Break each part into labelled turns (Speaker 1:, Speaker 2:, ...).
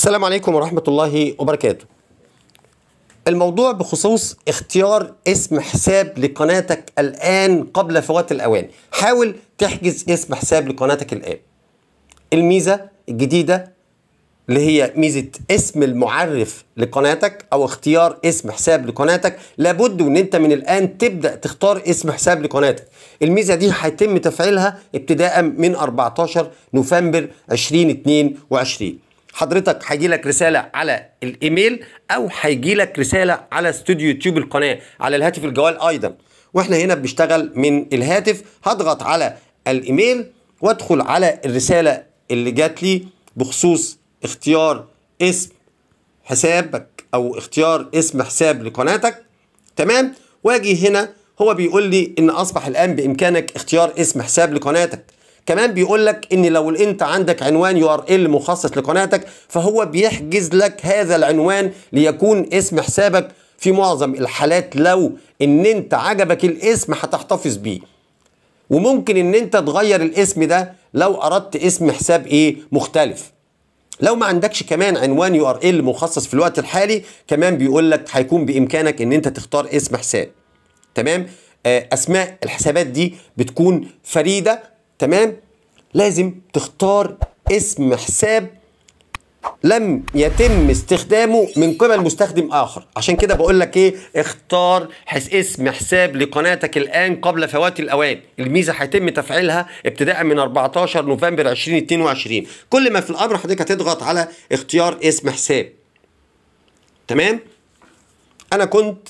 Speaker 1: السلام عليكم ورحمة الله وبركاته الموضوع بخصوص اختيار اسم حساب لقناتك الآن قبل فوات الأوان حاول تحجز اسم حساب لقناتك الآن الميزة الجديدة اللي هي ميزة اسم المعرف لقناتك أو اختيار اسم حساب لقناتك لابد وإن أنت من الآن تبدأ تختار اسم حساب لقناتك الميزة دي هيتم تفعيلها ابتداء من 14 نوفمبر 2022 حضرتك هيجي لك رساله على الايميل او هيجي لك رساله على استوديو يوتيوب القناه على الهاتف الجوال ايضا واحنا هنا بنشتغل من الهاتف هضغط على الايميل وادخل على الرساله اللي جات لي بخصوص اختيار اسم حسابك او اختيار اسم حساب لقناتك تمام واجي هنا هو بيقول لي ان اصبح الان بامكانك اختيار اسم حساب لقناتك كمان بيقول لك ان لو انت عندك عنوان يو ار ال مخصص لقناتك فهو بيحجز لك هذا العنوان ليكون اسم حسابك في معظم الحالات لو ان انت عجبك الاسم هتحتفظ بيه وممكن ان انت تغير الاسم ده لو اردت اسم حساب ايه مختلف لو ما عندكش كمان عنوان يو ار ال مخصص في الوقت الحالي كمان بيقول لك هيكون بامكانك ان انت تختار اسم حساب تمام آه، اسماء الحسابات دي بتكون فريده تمام لازم تختار اسم حساب لم يتم استخدامه من قبل مستخدم اخر عشان كده بقول لك ايه اختار حس اسم حساب لقناتك الان قبل فوات الاوان الميزه هيتم تفعيلها ابتداء من 14 نوفمبر 2022 كل ما في الامر حضرتك هتضغط على اختيار اسم حساب تمام انا كنت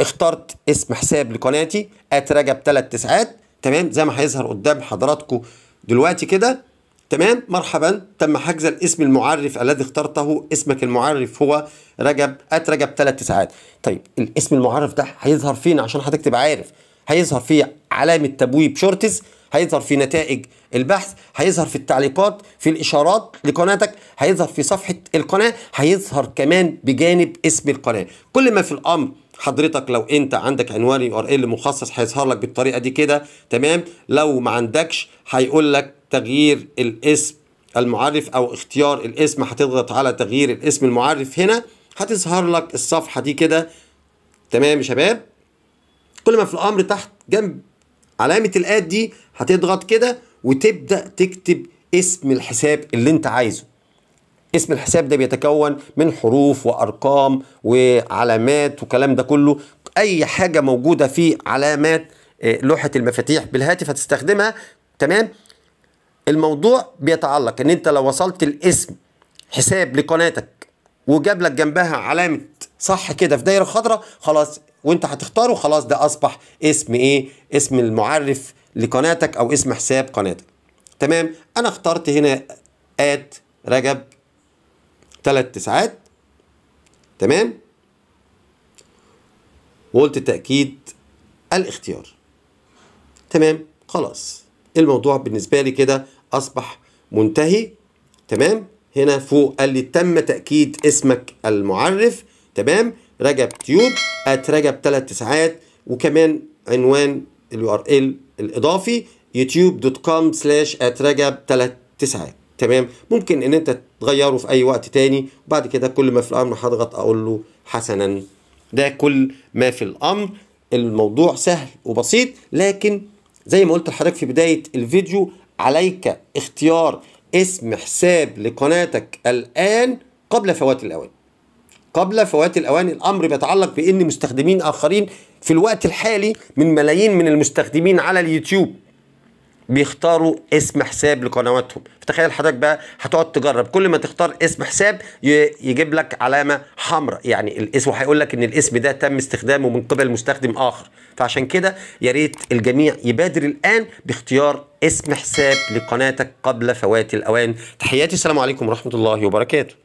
Speaker 1: اخترت اسم حساب لقناتي اتراجع بثلاث تسعات تمام زي ما هيظهر قدام حضراتكم دلوقتي كده تمام مرحبا تم حجز الاسم المعرف الذي اخترته اسمك المعرف هو رجب ات رجب ثلاث ساعات طيب الاسم المعرف ده هيظهر فين عشان هتكتب عارف هيظهر في علامه تبويب شورتز هيظهر في نتائج البحث هيظهر في التعليقات في الاشارات لقناتك هيظهر في صفحه القناه هيظهر كمان بجانب اسم القناه كل ما في الامر حضرتك لو انت عندك عنوان يو ار ال مخصص هيظهر لك بالطريقه دي كده تمام لو ما عندكش هيقول لك تغيير الاسم المعرف او اختيار الاسم هتضغط على تغيير الاسم المعرف هنا هتظهر لك الصفحه دي كده تمام يا شباب كل ما في الامر تحت جنب علامه الاد دي هتضغط كده وتبدا تكتب اسم الحساب اللي انت عايزه اسم الحساب ده بيتكون من حروف وارقام وعلامات وكلام ده كله اي حاجه موجوده في علامات آه، لوحه المفاتيح بالهاتف هتستخدمها تمام الموضوع بيتعلق ان انت لو وصلت الاسم حساب لقناتك وجاب لك جنبها علامه صح كده في دايره خضراء خلاص وانت هتختاره خلاص ده اصبح اسم ايه اسم المعرف لقناتك او اسم حساب قناتك تمام انا اخترت هنا ات رجب تلات تسعات تمام وقلت تأكيد الاختيار تمام خلاص الموضوع بالنسبة لي كده أصبح منتهي تمام هنا فوق قال لي تم تأكيد اسمك المعرف تمام رجب تيوب ات رجب ثلاث تسعات وكمان عنوان اليو ار ال الاضافي يوتيوب دوت كوم سلاش اترجب رجب ثلاث تسعات تمام ممكن ان انت تغيره في اي وقت تاني وبعد كده كل ما في الامر هضغط اقول له حسنا ده كل ما في الامر الموضوع سهل وبسيط لكن زي ما قلت لحضرتك في بدايه الفيديو عليك اختيار اسم حساب لقناتك الان قبل فوات الاوان قبل فوات الاوان الامر بيتعلق بان مستخدمين اخرين في الوقت الحالي من ملايين من المستخدمين على اليوتيوب بيختاروا اسم حساب لقنواتهم فتخيل حضرتك بقى هتقعد تجرب كل ما تختار اسم حساب يجيب لك علامه حمراء يعني الاسم وهيقول لك ان الاسم ده تم استخدامه من قبل مستخدم اخر فعشان كده يا ريت الجميع يبادر الان باختيار اسم حساب لقناتك قبل فوات الاوان تحياتي السلام عليكم ورحمه الله وبركاته